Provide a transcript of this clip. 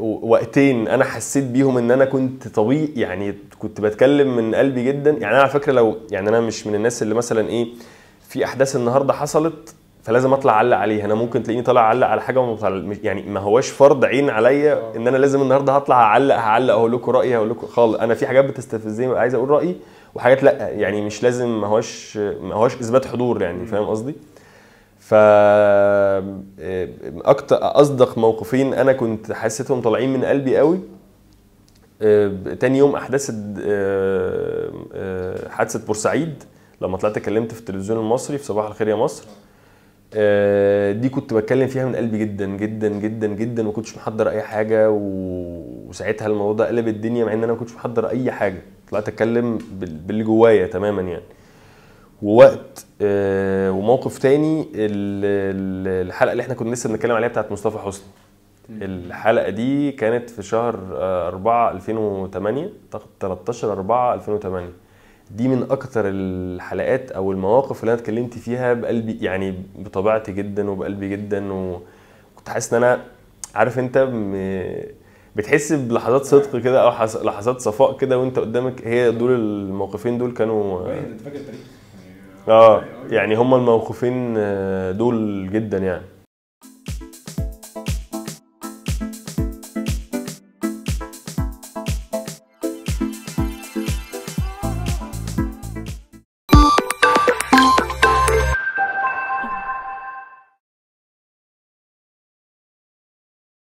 وقتين انا حسيت بيهم ان انا كنت طبيعي يعني كنت بتكلم من قلبي جدا يعني انا على فكره لو يعني انا مش من الناس اللي مثلا ايه في احداث النهارده حصلت فلازم اطلع اعلق عليها انا ممكن تلاقيني طالع اعلق على حاجه يعني ما هواش فرض عين عليا آه. ان انا لازم النهارده هطلع اعلق هعلق اقول لكم رايي هقول لكم خالص انا في حاجات بتستفزني عايز اقول رايي وحاجات لا يعني مش لازم ما هواش ما هواش اثبات حضور يعني فاهم قصدي؟ ف آه، اكتر اصدق موقفين انا كنت حسيتهم طالعين من قلبي قوي آه، تاني يوم احداث آه، حادثه بورسعيد لما طلعت اتكلمت في التلفزيون المصري في صباح الخير يا مصر دي كنت بتكلم فيها من قلبي جدا جدا جدا جدا وما كنتش محضر اي حاجه وساعتها الموضوع ده قلب الدنيا مع ان انا ما كنتش محضر اي حاجه طلعت اتكلم باللي جوايا تماما يعني ووقت آه، وموقف تاني الحلقه اللي احنا كنا لسه بنتكلم عليها بتاعت مصطفى حسني الحلقه دي كانت في شهر 4 2008 13 4 2008 دي من اكتر الحلقات او المواقف اللي انا اتكلمت فيها بقلبي يعني بطبيعتي جدا وبقلبي جدا وكنت حاسس ان انا عارف انت بتحس بلحظات صدق كده او لحظات صفاء كده وانت قدامك هي دول الموقفين دول كانوا انت فاكر التاريخ اه يعني هم الموقوفين آه، دول جدا يعني